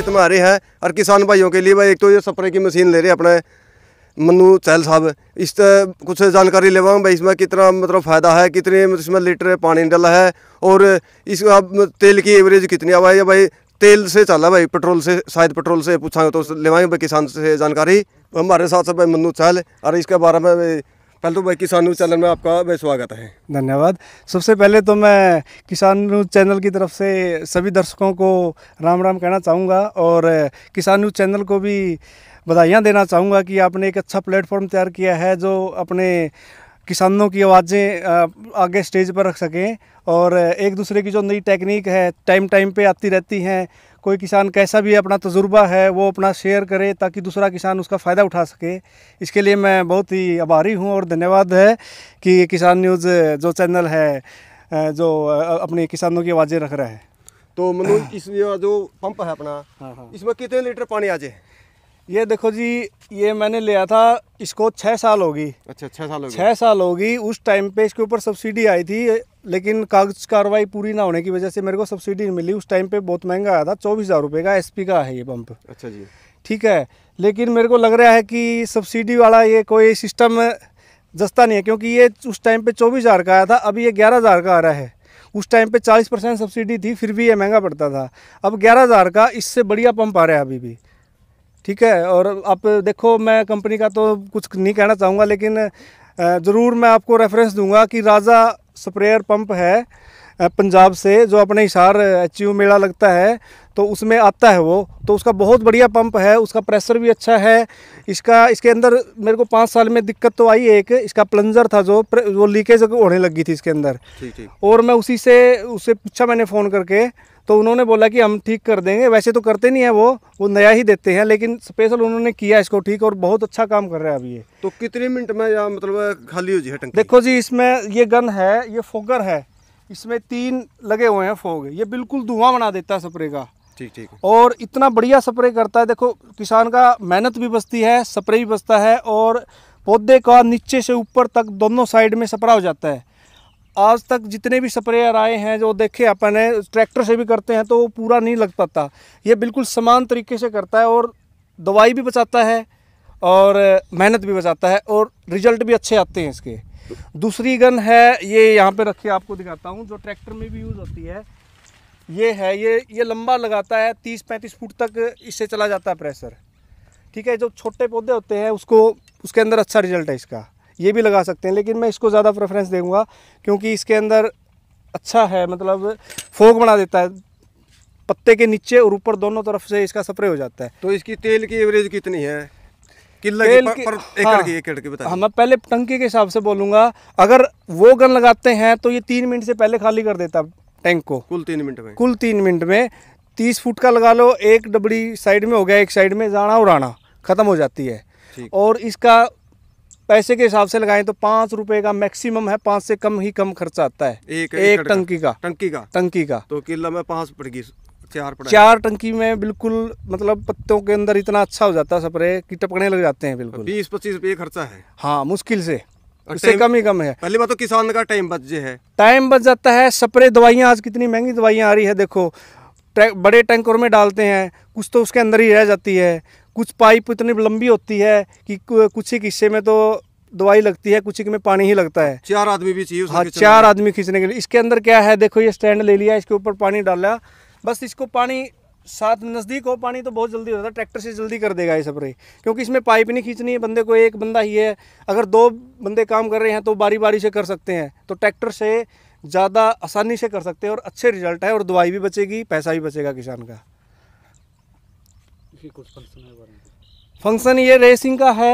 खेत में आ रहे हैं और किसान भाइयों के लिए भाई एक तो ये सप्रे की मशीन ले रहे अपने मनु चहल साहब इस कुछ जानकारी लेवा भाई इसमें कितना मतलब फ़ायदा है कितने मतलब इसमें लीटर पानी डला है और इस तेल की एवरेज कितनी है भाई तेल से चला भाई पेट्रोल से शायद पेट्रोल से पूछा तो लेवाएंगे भाई किसान से जानकारी हमारे साथ सब भाई मनु चहल और इसके बारे में पहले तो भाई न्यूज़ चैनल में आपका भाई स्वागत है धन्यवाद सबसे पहले तो मैं किसान न्यूज़ चैनल की तरफ से सभी दर्शकों को राम राम कहना चाहूँगा और किसान न्यूज़ चैनल को भी बधाइयाँ देना चाहूँगा कि आपने एक अच्छा प्लेटफॉर्म तैयार किया है जो अपने किसानों की आवाज़ें आगे स्टेज पर रख सकें और एक दूसरे की जो नई टेक्निक है टाइम टाइम पे आती रहती हैं कोई किसान कैसा भी अपना तजुर्बा है वो अपना शेयर करे ताकि दूसरा किसान उसका फ़ायदा उठा सके इसके लिए मैं बहुत ही आभारी हूँ और धन्यवाद है कि किसान न्यूज़ जो चैनल है जो अपने किसानों की आवाज़ें रख रहा है तो मनोज इस जो पंप है अपना हाँ हाँ। इसमें कितने लीटर पानी आ जाए ये देखो जी ये मैंने लिया था इसको छः साल होगी अच्छा छः साल छः साल होगी उस टाइम पे इसके ऊपर सब्सिडी आई थी लेकिन कागज कार्रवाई पूरी ना होने की वजह से मेरे को सब्सिडी नहीं मिली उस टाइम पे बहुत महंगा आया था चौबीस हज़ार रुपये का एसपी का है ये पंप अच्छा जी ठीक है लेकिन मेरे को लग रहा है कि सब्सिडी वाला ये कोई सिस्टम जस्ता नहीं है क्योंकि ये उस टाइम पे चौबीस हज़ार का आया था अभी ये ग्यारह हज़ार का आ रहा है उस टाइम पे चालीस परसेंट सब्सिडी थी फिर भी ये महंगा पड़ता था अब ग्यारह हज़ार का इससे बढ़िया पंप आ रहा है अभी भी ठीक है और आप देखो मैं कंपनी का तो कुछ नहीं कहना चाहूँगा लेकिन ज़रूर मैं आपको रेफरेंस दूंगा कि राजा स्प्रेयर पंप है पंजाब से जो अपने हिसार एच मेला लगता है तो उसमें आता है वो तो उसका बहुत बढ़िया पंप है उसका प्रेशर भी अच्छा है इसका इसके अंदर मेरे को पाँच साल में दिक्कत तो आई एक इसका प्लंजर था जो वो लीकेज होने लगी थी इसके अंदर ठीक ठीक और मैं उसी से उससे पूछा मैंने फ़ोन करके तो उन्होंने बोला कि हम ठीक कर देंगे वैसे तो करते नहीं है वो वो नया ही देते हैं लेकिन स्पेशल उन्होंने किया इसको ठीक और बहुत अच्छा काम कर रहा है अभी ये तो कितने मिनट में या मतलब खाली हो जी टंकी देखो जी इसमें ये गन है ये फोगर है इसमें तीन लगे हुए हैं फोग ये बिल्कुल धुआं बना देता है स्प्रे का ठीक ठीक और इतना बढ़िया स्प्रे करता है देखो किसान का मेहनत भी बचती है स्प्रे भी बचता है और पौधे का नीचे से ऊपर तक दोनों साइड में स्प्रा हो जाता है आज तक जितने भी स्प्रेयर आए हैं जो देखे अपन है ट्रैक्टर से भी करते हैं तो वो पूरा नहीं लग पाता ये बिल्कुल समान तरीके से करता है और दवाई भी बचाता है और मेहनत भी बचाता है और रिजल्ट भी अच्छे आते हैं इसके दूसरी गन है ये यहाँ पे रखी आपको दिखाता हूँ जो ट्रैक्टर में भी यूज़ होती है ये है ये ये लंबा लगाता है तीस पैंतीस फुट तक इससे चला जाता है प्रेशर ठीक है जो छोटे पौधे होते हैं उसको उसके अंदर अच्छा रिजल्ट है इसका ये भी लगा सकते हैं लेकिन मैं इसको ज़्यादा प्रेफरेंस दूँगा क्योंकि इसके अंदर अच्छा है मतलब फोक बना देता है पत्ते के नीचे और ऊपर दोनों तरफ से इसका स्प्रे हो जाता है तो इसकी तेल की एवरेज कितनी है किलो तेल की, पर, पर हाँ, की एकड़ की बता हाँ मैं पहले टंकी के हिसाब से बोलूँगा अगर वो गन लगाते हैं तो ये तीन मिनट से पहले खाली कर देता टैंक को कुल तीन मिनट में कुल तीन मिनट में तीस फुट का लगा लो एक डबड़ी साइड में हो गया एक साइड में जाना उड़ाना ख़त्म हो जाती है और इसका पैसे के हिसाब से लगाएं तो पांच रुपए का मैक्सिमम है पांच से कम ही कम खर्चा आता है एक, एक टंकी का टंकी का टंकी का तो किला में पांच पड़गी चार चार टंकी में बिल्कुल मतलब पत्तों के अंदर इतना अच्छा हो जाता है स्प्रे की टपकने लग जाते हैं बिल्कुल बीस पच्चीस रुपये खर्चा है हाँ मुश्किल से उससे कम ही कम है पहले बात तो किसान का टाइम बच है टाइम बच जाता है स्प्रे दवाइयाँ आज कितनी महंगी दवाइयाँ आ रही है देखो बड़े टैंकर में डालते हैं कुछ तो उसके अंदर ही रह जाती है कुछ पाइप इतनी लंबी होती है कि कुछ ही हिस्से में तो दवाई लगती है कुछ में पानी ही लगता है चार आदमी भी चाहिए हाँ चार आदमी खींचने के लिए इसके अंदर क्या है देखो ये स्टैंड ले लिया इसके ऊपर पानी डाला बस इसको पानी साथ नज़दीक हो पानी तो बहुत जल्दी होता है ट्रैक्टर से जल्दी कर देगा ये रे क्योंकि इसमें पाइप नहीं खींचनी है बंदे को एक बंदा ही है अगर दो बंदे काम कर रहे हैं तो बारी बारी से कर सकते हैं तो ट्रैक्टर से ज़्यादा आसानी से कर सकते हैं और अच्छे रिजल्ट है और दवाई भी बचेगी पैसा भी बचेगा किसान का फंक्शन ये रेसिंग का है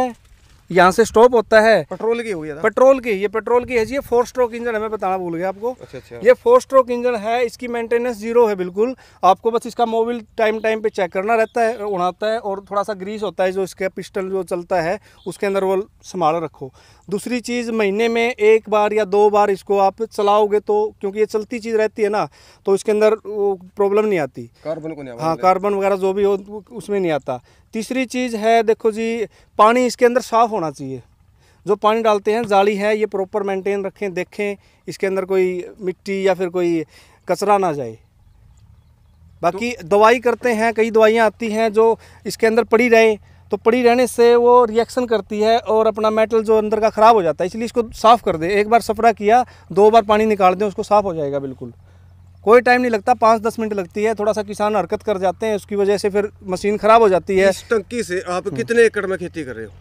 यहाँ से स्टॉप होता है पेट्रोल की हुई है पेट्रोल की ये पेट्रोल की है जी ये फोर स्ट्रोक इंजन है मैं बताना भूल गया आपको अच्छा अच्छा ये फोर स्ट्रोक इंजन है इसकी मेंटेनेंस जीरो है बिल्कुल आपको बस इसका मोबिल टाइम टाइम पे चेक करना रहता है उड़ाता है और थोड़ा सा ग्रीस होता है जो इसका पिस्टल जो चलता है उसके अंदर वो संभाल रखो दूसरी चीज़ महीने में एक बार या दो बार इसको आप चलाओगे तो क्योंकि ये चलती चीज़ रहती है ना तो इसके अंदर प्रॉब्लम नहीं आती कार्बन को नहीं हाँ कार्बन वगैरह जो भी हो उसमें नहीं आता तीसरी चीज़ है देखो जी पानी इसके अंदर साफ़ होना चाहिए जो पानी डालते हैं जाली है ये प्रॉपर मेंटेन रखें देखें इसके अंदर कोई मिट्टी या फिर कोई कचरा ना जाए बाकी तो, दवाई करते हैं कई दवाइयाँ आती हैं जो इसके अंदर पड़ी रहे तो पड़ी रहने से वो रिएक्शन करती है और अपना मेटल जो अंदर का ख़राब हो जाता है इसलिए इसको साफ़ कर दे एक बार सफरा किया दो बार पानी निकाल दें उसको साफ़ हो जाएगा बिल्कुल कोई टाइम नहीं लगता पाँच दस मिनट लगती है थोड़ा सा किसान हरकत कर जाते हैं उसकी वजह से फिर मशीन ख़राब हो जाती है इस टंकी से आप हम्म। कितने एकड़ में खेती कर रहे हो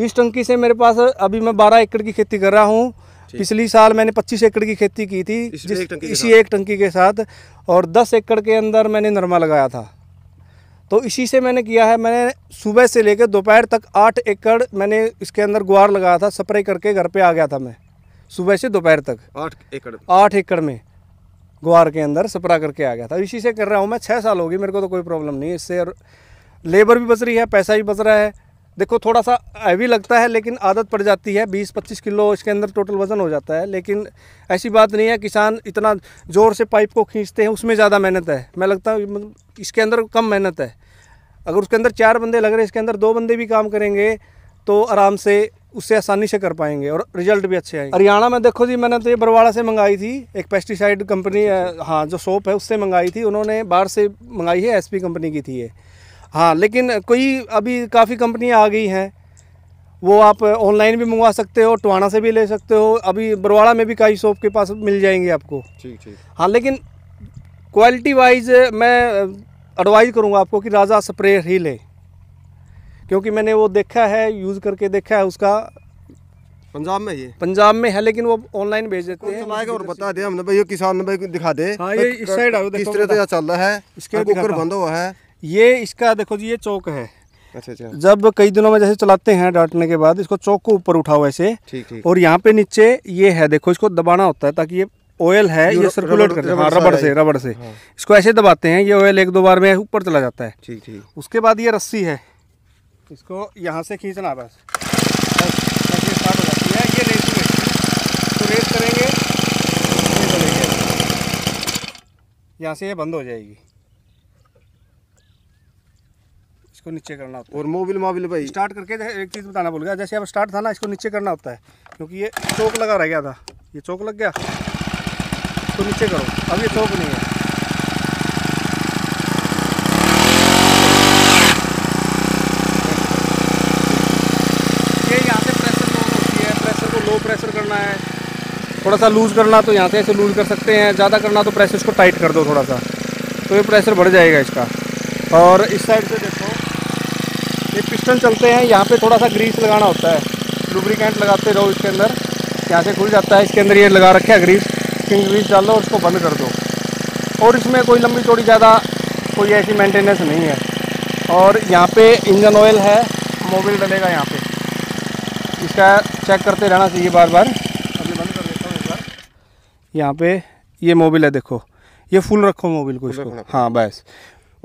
इस टंकी से मेरे पास अभी मैं बारह एकड़ की खेती कर रहा हूँ पिछली साल मैंने 25 एकड़ की खेती की थी इसी एक टंकी इसी एक टंकी के साथ और 10 एकड़ के अंदर मैंने नरमा लगाया था तो इसी से मैंने किया है मैंने सुबह से लेकर दोपहर तक आठ एकड़ मैंने इसके अंदर गुआर लगाया था स्प्रे करके घर पे आ गया था मैं सुबह से दोपहर तक आठ एकड़ आठ एकड़ में गुआर के अंदर स्प्रा करके आ गया था इसी से कर रहा हूँ मैं छः साल होगी मेरे को तो कोई प्रॉब्लम नहीं इससे लेबर भी बच रही है पैसा भी बच रहा है देखो थोड़ा सा हैवी लगता है लेकिन आदत पड़ जाती है 20-25 किलो इसके अंदर टोटल वज़न हो जाता है लेकिन ऐसी बात नहीं है किसान इतना ज़ोर से पाइप को खींचते हैं उसमें ज़्यादा मेहनत है मैं लगता हूँ मतलब इसके अंदर कम मेहनत है अगर उसके अंदर चार बंदे लग रहे हैं इसके अंदर दो बंदे भी काम करेंगे तो आराम से उससे आसानी से कर पाएंगे और रिजल्ट भी अच्छे आएंगे हरियाणा में देखो जी मैंने तो ये बरवाड़ा से मंगाई थी एक पेस्टिसाइड अच्छा, कंपनी अच्छा, हाँ अच्छा। जो सोप है उससे मंगाई थी उन्होंने बाहर से मंगाई है एसपी कंपनी की थी ये हाँ लेकिन कोई अभी काफ़ी कंपनियाँ आ गई हैं वो आप ऑनलाइन भी मंगवा सकते हो टवाणा से भी ले सकते हो अभी बरवाड़ा में भी कई शॉप के पास मिल जाएंगे आपको ठीक ठीक हाँ लेकिन क्वालिटी वाइज मैं एडवाइज़ करूँगा आपको कि राजा स्प्रे ही लें क्योंकि मैंने वो देखा है यूज़ करके देखा है उसका पंजाब में ये पंजाब में है लेकिन वो ऑनलाइन भेज देते हैं और बता दे हमने भाई ये किसान भाई दिखा दे हाँ ये इस साइड आओ किस तरह से चल रहा है इसके ऊपर हाँ, बंद हुआ है ये इसका देखो जी ये चौक है अच्छा, अच्छा जब कई दिनों में जैसे चलाते हैं डांटने के बाद इसको चौक को ऊपर उठाओ ऐसे ठीक ठीक और यहाँ पे नीचे ये है देखो इसको दबाना होता है ताकि ये ऑयल है ये सर्कुलेट कर हैं रबड़ से रबड़ से हाँ। इसको ऐसे दबाते हैं ये ऑयल एक दो बार में ऊपर चला जाता है ठीक ठीक उसके बाद ये रस्सी है इसको यहाँ से खींचना बस ये रेस करेंगे यहाँ से ये बंद हो जाएगी इसको नीचे करना होता है और मोबिल मोबिल भाई स्टार्ट करके एक चीज़ बताना भूल गया जैसे अब स्टार्ट था ना इसको नीचे करना होता है क्योंकि ये चौक लगा रह गया था ये चौक लग गया तो नीचे करो अब ये चौक नहीं है प्रेशर करना है थोड़ा सा लूज़ करना तो यहाँ से ऐसे लूज़ कर सकते हैं ज़्यादा करना तो प्रेशर इसको टाइट कर दो थोड़ा सा तो ये प्रेशर बढ़ जाएगा इसका और इस साइड से देखो ये पिस्टन चलते हैं यहाँ पे थोड़ा सा ग्रीस लगाना होता है लुब्रिकेंट लगाते रहो इसके अंदर यहाँ से खुल जाता है इसके अंदर ये लगा रखे ग्रीस किंग ग्रीस डाल और उसको बंद कर दो और इसमें कोई लंबी चौड़ी ज़्यादा कोई ऐसी मेंटेनेंस नहीं है और यहाँ पे इंजन ऑयल है मोबिल डलेगा यहाँ पे इसका चेक करते रहना चाहिए बार बार अभी बंद कर देता हूँ एक बार यहाँ पे ये मोबिल है देखो ये फुल रखो मोबिल को इसको हाँ बस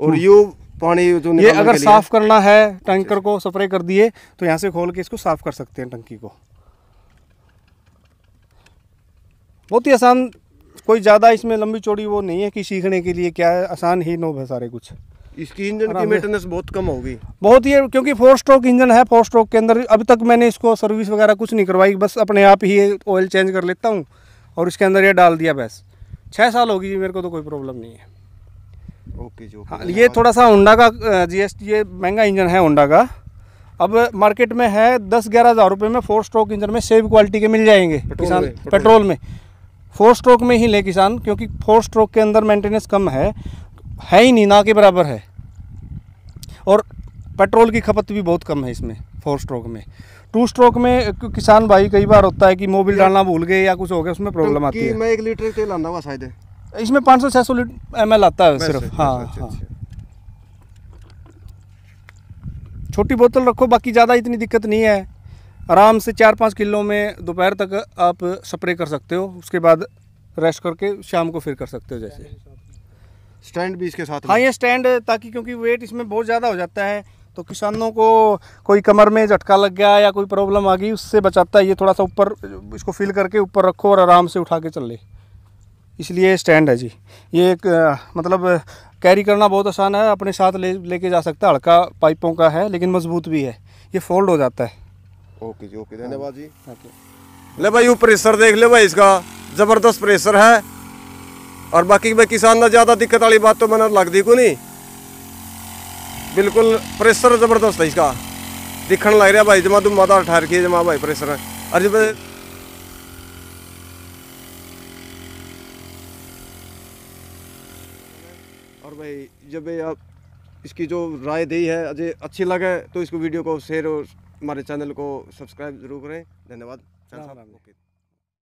और hmm. यू पानी जो ये अगर साफ करना है अच्छा। टैंकर को स्प्रे कर दिए तो यहाँ से खोल के इसको साफ कर सकते हैं टंकी को बहुत ही आसान कोई ज़्यादा इसमें लंबी चौड़ी वो नहीं है कि सीखने के लिए क्या है आसान ही नो है सारे कुछ इसकी इंजन की मेंटेनेंस बहुत कम होगी बहुत ही क्योंकि फोर स्ट्रोक इंजन है फोर स्ट्रोक के अंदर अभी तक मैंने इसको सर्विस वगैरह कुछ नहीं करवाई बस अपने आप ही ऑयल चेंज कर लेता हूँ और इसके अंदर ये डाल दिया बस छः साल होगी जी मेरे को तो कोई प्रॉब्लम नहीं है ओके जो हाँ ये थोड़ा सा होंडा का जीएसटी ये महंगा इंजन है होंडा का अब मार्केट में है दस ग्यारह हज़ार रुपये में फोर स्ट्रोक इंजन में सेम क्वालिटी के मिल जाएंगे किसान पेट्रोल में फोर स्ट्रोक में ही ले किसान क्योंकि फोर स्ट्रोक के अंदर मेंटेनेंस कम है है ही नहीं ना के बराबर है और पेट्रोल की खपत भी बहुत कम है इसमें फोर स्ट्रोक में टू स्ट्रोक में किसान भाई कई बार होता है कि मोबिल डालना भूल गए या कुछ हो गया उसमें प्रॉब्लम आती है मैं एक लीटर तेल आना हुआ शायद इसमें पाँच सौ छः सौ एम एल आता है सिर्फ हाँ हाँ छोटी बोतल रखो बाकी ज़्यादा इतनी दिक्कत नहीं है आराम से चार पाँच किलो में दोपहर तक आप स्प्रे कर सकते हो उसके बाद रेस्ट करके शाम को फिर कर सकते हो जैसे स्टैंड भी इसके साथ हाँ ये स्टैंड ताकि क्योंकि वेट इसमें बहुत ज़्यादा हो जाता है तो किसानों को कोई कमर में झटका लग गया या कोई प्रॉब्लम आ गई उससे बचाता है ये थोड़ा सा ऊपर इसको फिल करके ऊपर रखो और आराम से उठा के चल ले इसलिए स्टैंड है जी ये एक मतलब कैरी करना बहुत आसान है अपने साथ ले लेके जा सकता है हल्का पाइपों का है लेकिन मजबूत भी है ये फोल्ड हो जाता है ओके जी ओके धन्यवाद जी हाँ। ले भाई वो प्रेशर देख ले भाई इसका ज़बरदस्त प्रेशर है और बाकी भाई किसान ना ज़्यादा दिक्कत वाली बात तो मैंने लगती को नहीं बिल्कुल प्रेशर ज़बरदस्त है इसका दिखने लग रहा भाई जमा तुम माता ठहर के जमा भाई प्रेशर है भाई भाई जब आप इसकी जो राय दी है अजय अच्छी लगे तो इसको वीडियो को शेयर और हमारे चैनल को सब्सक्राइब जरूर करें धन्यवाद ओके